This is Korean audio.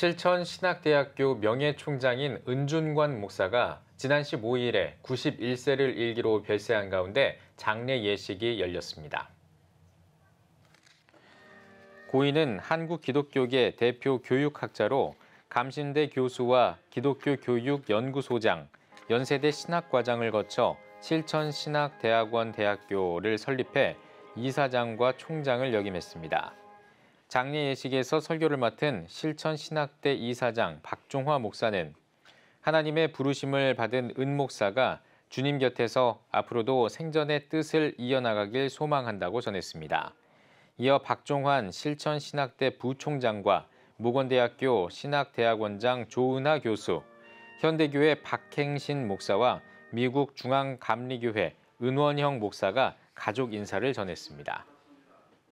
실천 신학대학교 명예총장인 은준관 목사가 지난 15일에 91세를 일기로 별세한 가운데 장례 예식이 열렸습니다. 고인은 한국기독교계 대표 교육학자로 감신대 교수와 기독교 교육 연구소장, 연세대 신학과장을 거쳐 실천신학대학원 대학교를 설립해 이사장과 총장을 역임했습니다. 장례 예식에서 설교를 맡은 실천 신학대 이사장 박종화 목사는 하나님의 부르심을 받은 은 목사가 주님 곁에서 앞으로도 생전의 뜻을 이어나가길 소망한다고 전했습니다. 이어 박종환 실천 신학대 부총장과 무건대학교 신학대학원장 조은하 교수, 현대교회 박행신 목사와 미국 중앙감리교회 은원형 목사가 가족 인사를 전했습니다.